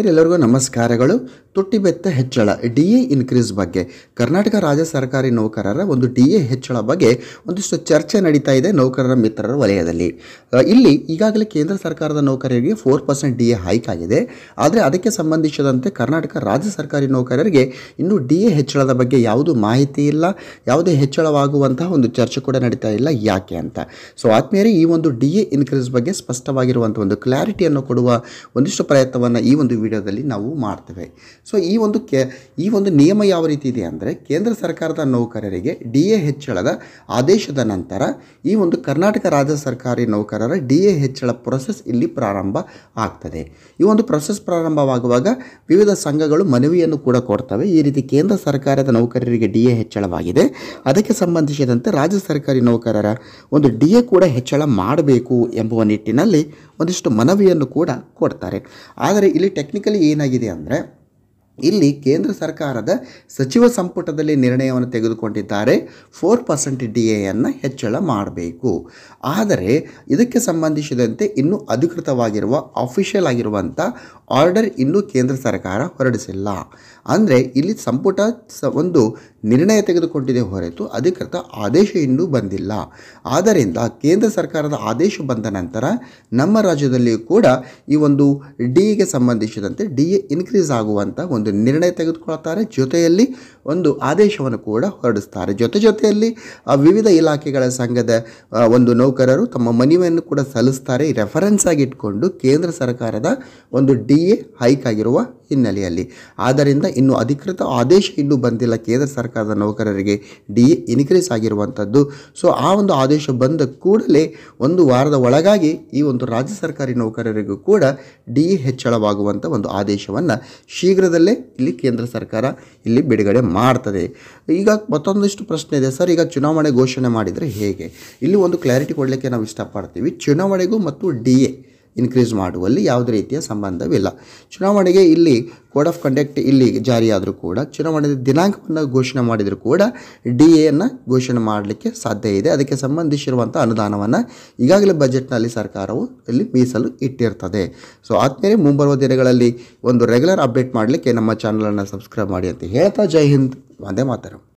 ಎಲ್ಲರಿಗೂ ನಮಸ್ಕಾರಗಳು ತುಟ್ಟಿ ಬೆತ್ತ ಹೆಚ್ಚಳ ಡಿ ಎ ಇನ್ಕ್ರೀಸ್ ಬಗ್ಗೆ ಕರ್ನಾಟಕ ರಾಜ್ಯ ಸರ್ಕಾರಿ ನೌಕರರ ಒಂದು ಡಿ ಎ ಹೆಚ್ಚಳ ಬಗ್ಗೆ ಒಂದಿಷ್ಟು ಚರ್ಚೆ ನಡೀತಾ ಇದೆ ನೌಕರರ ಮಿತ್ರರ ವಲಯದಲ್ಲಿ ಇಲ್ಲಿ ಈಗಾಗಲೇ ಕೇಂದ್ರ ಸರ್ಕಾರದ ನೌಕರರಿಗೆ four percent D A hike ಆಗಿದೆ ಆದರೆ ಅದಕ್ಕೆ ಸಂಬಂಧಿಸಿದಂತೆ ಕರ್ನಾಟಕ ರಾಜ್ಯ ಸರ್ಕಾರಿ ನೌಕರರಿಗೆ ಇನ್ನೂ ಡಿ ಎ ಹೆಚ್ಚಳದ ಬಗ್ಗೆ ಯಾವುದು ಮಾಹಿತಿ ಇಲ್ಲ ಯಾವುದೇ ಹೆಚ್ಚಳವಾಗುವಂತಹ ಒಂದು ಚರ್ಚೆ ಕೂಡ ನಡೀತಾ ಇಲ್ಲ ಯಾಕೆ ಅಂತ ಸೊ ಆದ್ಮೇಲೆ ಈ ಒಂದು ಡಿ ಎ ಇನ್ಕ್ರೀಸ್ ಬಗ್ಗೆ ಸ್ಪಷ್ಟವಾಗಿರುವಂಥ ಒಂದು ಕ್ಲಾರಿಟಿಯನ್ನು ಕೊಡುವ ಒಂದಿಷ್ಟು ಪ್ರಯತ್ನವನ್ನು ಈ ಒಂದು ವಿಡಿಯೋದಲ್ಲಿ ನಾವು ಮಾಡ್ತೇವೆ ಸೊ ಈ ಒಂದು ಕೆ ಈ ಒಂದು ನಿಯಮ ಯಾವ ರೀತಿ ಇದೆ ಅಂದರೆ ಕೇಂದ್ರ ಸರ್ಕಾರದ ನೌಕರರಿಗೆ ಡಿ ಎ ಹೆಚ್ಚಳದ ಆದೇಶದ ನಂತರ ಈ ಒಂದು ಕರ್ನಾಟಕ ರಾಜ್ಯ ಸರ್ಕಾರಿ ನೌಕರರ ಡಿ ಎ ಹೆಚ್ಚಳ ಪ್ರೊಸೆಸ್ ಇಲ್ಲಿ ಪ್ರಾರಂಭ ಆಗ್ತದೆ ಈ ಒಂದು ಪ್ರೊಸೆಸ್ ಪ್ರಾರಂಭವಾಗುವಾಗ ವಿವಿಧ ಸಂಘಗಳು ಮನವಿಯನ್ನು ಕೂಡ ಕೊಡ್ತವೆ ಈ ರೀತಿ ಕೇಂದ್ರ ಸರ್ಕಾರದ ನೌಕರರಿಗೆ ಡಿ ಎ ಹೆಚ್ಚಳವಾಗಿದೆ ಅದಕ್ಕೆ ಸಂಬಂಧಿಸಿದಂತೆ ರಾಜ್ಯ ಸರ್ಕಾರಿ ನೌಕರರ ಒಂದು ಡಿ ಎ ಕೂಡ ಹೆಚ್ಚಳ ಮಾಡಬೇಕು ಎಂಬುವ ನಿಟ್ಟಿನಲ್ಲಿ ಒಂದಿಷ್ಟು ಮನವಿಯನ್ನು ಕೂಡ ಕೊಡ್ತಾರೆ ಆದರೆ ಇಲ್ಲಿ ಟೆಕ್ ಟೆಕ್ನಿಕಲಿ ಏನಾಗಿದೆ ಅಂದರೆ ಇಲ್ಲಿ ಕೇಂದ್ರ ಸರ್ಕಾರದ ಸಚಿವ ಸಂಪುಟದಲ್ಲಿ ನಿರ್ಣಯವನ್ನು ತೆಗೆದುಕೊಂಡಿದ್ದಾರೆ ಫೋರ್ ಪರ್ಸೆಂಟ್ ಡಿ ಎಯನ್ನು ಹೆಚ್ಚಳ ಮಾಡಬೇಕು ಆದರೆ ಇದಕ್ಕೆ ಸಂಬಂಧಿಸಿದಂತೆ ಇನ್ನೂ ಅಧಿಕೃತವಾಗಿರುವ ಅಫಿಷಿಯಲ್ ಆಗಿರುವಂಥ ಆರ್ಡರ್ ಇನ್ನೂ ಕೇಂದ್ರ ಸರ್ಕಾರ ಹೊರಡಿಸಿಲ್ಲ ಅಂದರೆ ಇಲ್ಲಿ ಸಂಪುಟ ಒಂದು ನಿರ್ಣಯ ತೆಗೆದುಕೊಂಡಿದೆ ಹೊರತು ಅಧಿಕೃತ ಆದೇಶ ಇನ್ನೂ ಬಂದಿಲ್ಲ ಆದ್ದರಿಂದ ಕೇಂದ್ರ ಸರ್ಕಾರದ ಆದೇಶ ಬಂದ ನಂತರ ನಮ್ಮ ರಾಜ್ಯದಲ್ಲಿಯೂ ಕೂಡ ಈ ಒಂದು ಡಿ ಸಂಬಂಧಿಸಿದಂತೆ ಡಿ ಎ ಇನ್ಕ್ರೀಸ್ ಆಗುವಂಥ ಒಂದು ಒಂದು ನಿರ್ಣಯ ತೆಗೆದುಕೊಳ್ತಾರೆ ಜೊತೆಯಲ್ಲಿ ಒಂದು ಆದೇಶವನ್ನು ಕೂಡ ಹೊರಡಿಸ್ತಾರೆ ಜೊತೆ ಜೊತೆಯಲ್ಲಿ ವಿವಿಧ ಇಲಾಖೆಗಳ ಸಂಘದ ಒಂದು ನೌಕರರು ತಮ್ಮ ಮನವಿಯನ್ನು ಕೂಡ ಸಲ್ಲಿಸ್ತಾರೆ ರೆಫರೆನ್ಸ್ ಆಗಿ ಕೇಂದ್ರ ಸರ್ಕಾರದ ಒಂದು ಡಿ ಎ ಹೈಕ್ ಆಗಿರುವ ಹಿನ್ನೆಲೆಯಲ್ಲಿ ಆದ್ದರಿಂದ ಇನ್ನು ಅಧಿಕೃತ ಆದೇಶ ಇನ್ನೂ ಬಂದಿಲ್ಲ ಕೇಂದ್ರ ಸರ್ಕಾರದ ನೌಕರರಿಗೆ ಡಿ ಎ ಇನ್ಕ್ರೀಸ್ ಆಗಿರುವಂಥದ್ದು ಸೊ ಆ ಒಂದು ಆದೇಶ ಬಂದ ಕೂಡಲೇ ಒಂದು ವಾರದ ಒಳಗಾಗಿ ಈ ಒಂದು ರಾಜ್ಯ ಸರ್ಕಾರಿ ನೌಕರರಿಗೂ ಕೂಡ ಡಿ ಎ ಹೆಚ್ಚಳವಾಗುವಂಥ ಒಂದು ಆದೇಶವನ್ನು ಶೀಘ್ರದಲ್ಲೇ ಇಲ್ಲಿ ಕೇಂದ್ರ ಸರ್ಕಾರ ಇಲ್ಲಿ ಬಿಡುಗಡೆ ಮಾಡ್ತದೆ ಈಗ ಮತ್ತೊಂದಿಷ್ಟು ಪ್ರಶ್ನೆ ಇದೆ ಸರ್ ಈಗ ಚುನಾವಣೆ ಘೋಷಣೆ ಮಾಡಿದರೆ ಹೇಗೆ ಇಲ್ಲಿ ಒಂದು ಕ್ಲಾರಿಟಿ ಕೊಡಲಿಕ್ಕೆ ನಾವು ಇಷ್ಟಪಡ್ತೀವಿ ಚುನಾವಣೆಗೂ ಮತ್ತು ಡಿ ಎ ಇನ್ಕ್ರೀಸ್ ಮಾಡುವಲ್ಲಿ ಯಾವುದೇ ರೀತಿಯ ಸಂಬಂಧವಿಲ್ಲ ಚುನಾವಣೆಗೆ ಇಲ್ಲಿ ಕೋಡ್ ಆಫ್ ಕಂಡಕ್ಟ್ ಇಲ್ಲಿ ಜಾರಿಯಾದರೂ ಕೂಡ ಚುನಾವಣೆ ದಿನಾಂಕವನ್ನು ಘೋಷಣೆ ಮಾಡಿದರೂ ಕೂಡ ಡಿ ಎಯನ್ನು ಘೋಷಣೆ ಮಾಡಲಿಕ್ಕೆ ಸಾಧ್ಯ ಇದೆ ಅದಕ್ಕೆ ಸಂಬಂಧಿಸಿರುವಂಥ ಅನುದಾನವನ್ನು ಈಗಾಗಲೇ ಬಜೆಟ್ನಲ್ಲಿ ಸರ್ಕಾರವು ಇಲ್ಲಿ ಮೀಸಲು ಇಟ್ಟಿರ್ತದೆ ಸೊ ಆದಮೇಲೆ ಮುಂಬರುವ ದಿನಗಳಲ್ಲಿ ಒಂದು ರೆಗ್ಯುಲರ್ ಅಪ್ಡೇಟ್ ಮಾಡಲಿಕ್ಕೆ ನಮ್ಮ ಚಾನಲನ್ನು ಸಬ್ಸ್ಕ್ರೈಬ್ ಮಾಡಿ ಅಂತ ಹೇಳ್ತಾ ಜೈ ಹಿಂದ್ ಒಂದೇ ಮಾತಾಡೋಣ